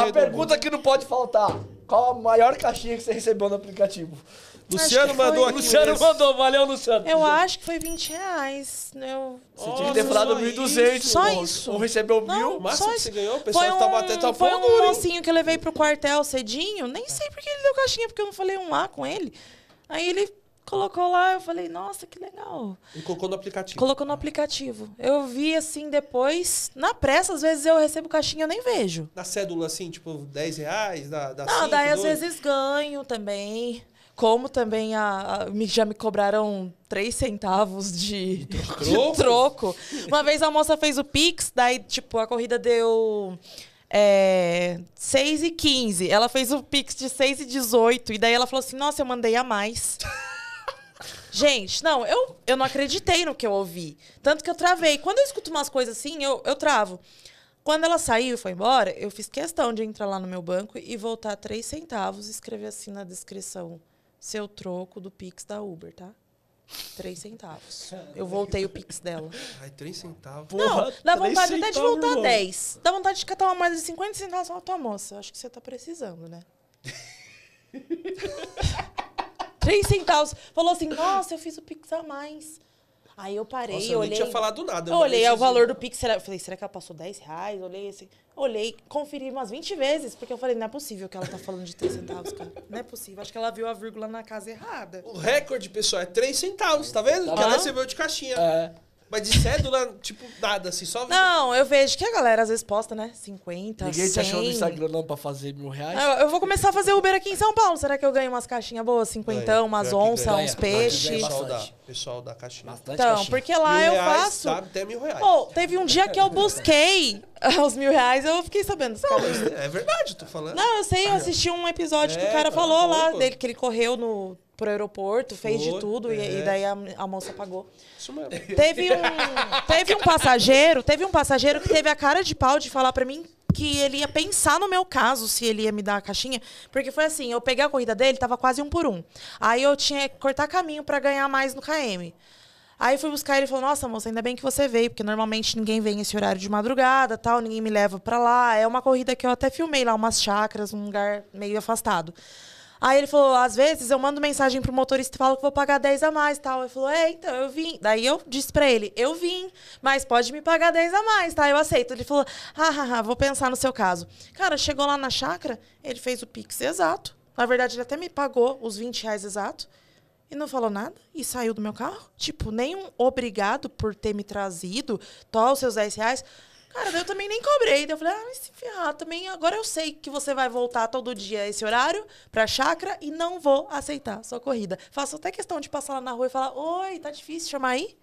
A pergunta que não pode faltar: qual a maior caixinha que você recebeu no aplicativo? Luciano mandou aqui. Luciano mandou, valeu, Luciano. Eu acho que foi 20 reais. Eu... Você tinha que ter falado 1.200. Só isso. Ou recebeu mil, máximo que você ganhou. O pessoal estava tá batendo tua Foi um mocinho que eu levei pro quartel cedinho. Nem sei porque ele deu caixinha, porque eu não falei um lá com ele. Aí ele colocou lá, eu falei, nossa, que legal. E colocou no aplicativo. Colocou no aplicativo. Eu vi assim depois, na pressa, às vezes eu recebo caixinha, eu nem vejo. Na cédula, assim, tipo, 10 reais, dá, dá Não, cinco, daí dois. às vezes ganho também. Como também a, a já me cobraram 3 centavos de, de troco. Uma vez a moça fez o Pix, daí, tipo, a corrida deu é, 6 e 15. Ela fez o Pix de 6 e 18. E daí ela falou assim, nossa, eu mandei a mais. Gente, não, eu, eu não acreditei no que eu ouvi. Tanto que eu travei. Quando eu escuto umas coisas assim, eu, eu travo. Quando ela saiu e foi embora, eu fiz questão de entrar lá no meu banco e voltar três centavos e escrever assim na descrição: seu troco do Pix da Uber, tá? Três centavos. Eu voltei o Pix dela. Ai, três centavos? Não, dá vontade até de voltar irmão. 10. Dá vontade de catar uma moeda de 50 centavos e falar, tua moça, acho que você tá precisando, né? três centavos. Falou assim, nossa, eu fiz o Pix a mais. Aí eu parei, Nossa, eu olhei. tinha falado nada. Eu olhei o valor do Pix. Será, eu falei, será que ela passou 10 reais? Olhei assim. Olhei, conferi umas 20 vezes, porque eu falei, não é possível que ela tá falando de 3 centavos, cara. Não é possível. Acho que ela viu a vírgula na casa errada. O recorde, pessoal, é 3 centavos, tá vendo? Tá que ela recebeu de caixinha. É. Mas de cédula, tipo, nada, assim, só. Não, eu vejo que a galera às vezes posta, né? 50, Ninguém 100. te achou no Instagram não pra fazer mil reais? Eu, eu vou começar a fazer Uber aqui em São Paulo. Será que eu ganho umas caixinhas boas? Cinquentão, umas onças, uns é peixes. Pessoal da, pessoal da caixinha. Bastante Então, caixinha. porque lá Mil eu reais, faço. Sabe, até mil reais. Pô, teve um dia que eu busquei os mil reais, eu fiquei sabendo. Não, mas é verdade, tô falando. Não, eu sei, eu ah, assisti um episódio é, que o cara tá falou lá, dele que ele correu no pro aeroporto, fez de tudo é. e, e, é. daí a, a, moça pagou. Isso mesmo. Teve um, teve um passageiro, teve um passageiro que teve a cara de pau de falar para mim que ele ia pensar no meu caso se ele ia me dar a caixinha, porque foi assim, eu peguei a corrida dele, tava quase um por um. Aí eu tinha que cortar caminho para ganhar mais no KM. Aí fui buscar ele e falou: Nossa, moça, ainda bem que você veio, porque normalmente ninguém vem esse horário de madrugada, tal, ninguém me leva para lá. É uma corrida que eu até filmei lá, umas chacras, um lugar meio afastado. Aí ele falou, às vezes eu mando mensagem pro motorista e falo que vou pagar 10 a mais tal. Ele falou, é, então eu vim. Daí eu disse pra ele, eu vim, mas pode me pagar 10 a mais, tá? Eu aceito. Ele falou, hahaha, vou pensar no seu caso. Cara, chegou lá na chácara, ele fez o Pix exato. Na verdade, ele até me pagou os 20 reais exato. E não falou nada e saiu do meu carro. Tipo, nenhum obrigado por ter me trazido, tal, os seus 10 reais. Cara, eu também nem cobrei. Daí eu falei, ah, mas se ferrar também. Agora eu sei que você vai voltar todo dia a esse horário pra chácara e não vou aceitar sua corrida. Faço até questão de passar lá na rua e falar, oi, tá difícil chamar aí?